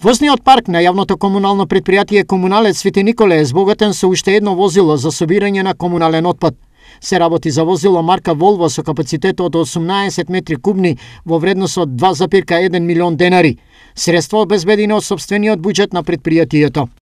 Возниот парк на јавното комунално предпријатие Комуналец Свети Николе е збогатен со уште едно возило за собирање на комунален отпад. Се работи за возило марка Волво со капацитет од 18 метри кубни во вредност од 2,1 милион денари. Средство обезбедено од собствениот буџет на предпријатието.